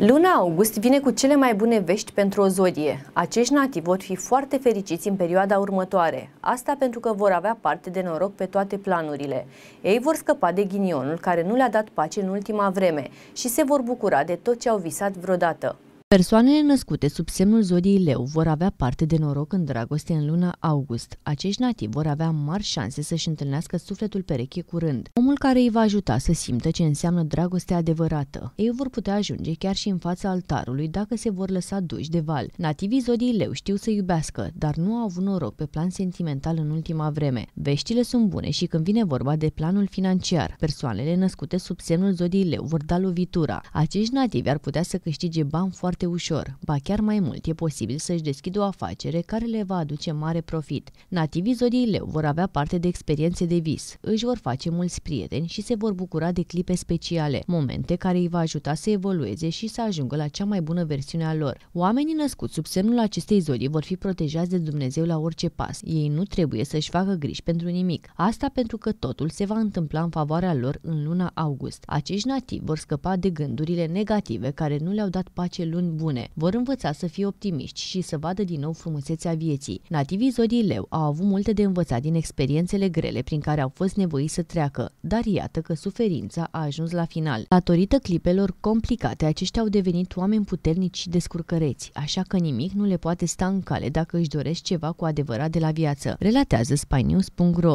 Luna august vine cu cele mai bune vești pentru o zodie. Acești nativi vor fi foarte fericiți în perioada următoare. Asta pentru că vor avea parte de noroc pe toate planurile. Ei vor scăpa de ghinionul care nu le-a dat pace în ultima vreme și se vor bucura de tot ce au visat vreodată. Persoanele născute sub semnul zodiei leu vor avea parte de noroc în dragoste în luna august. Acești nativi vor avea mari șanse să-și întâlnească sufletul pereche curând. Omul care îi va ajuta să simtă ce înseamnă dragoste adevărată. Ei vor putea ajunge chiar și în fața altarului dacă se vor lăsa duși de val. Nativii zodiei leu știu să iubească, dar nu au avut noroc pe plan sentimental în ultima vreme. Veștile sunt bune și când vine vorba de planul financiar, persoanele născute sub semnul zodiei leu vor da lovitura. Acești nativi ar putea să câștige bani foarte foarte ușor, ba chiar mai mult e posibil să-și deschidă o afacere care le va aduce mare profit. Nativii zodiei leu vor avea parte de experiențe de vis, își vor face mulți prieteni și se vor bucura de clipe speciale, momente care îi va ajuta să evolueze și să ajungă la cea mai bună versiune a lor. Oamenii născuți sub semnul acestei zodii vor fi protejați de Dumnezeu la orice pas. Ei nu trebuie să-și facă griji pentru nimic. Asta pentru că totul se va întâmpla în favoarea lor în luna august. Acești nativi vor scăpa de gândurile negative care nu le-au dat pace luni bune. Vor învăța să fie optimiști și să vadă din nou frumusețea vieții. Nativii zodii leu au avut multe de învățat din experiențele grele prin care au fost nevoiți să treacă, dar iată că suferința a ajuns la final. Datorită clipelor complicate, aceștia au devenit oameni puternici și descurcăreți, așa că nimic nu le poate sta în cale dacă își doresc ceva cu adevărat de la viață, relatează spinews.ro.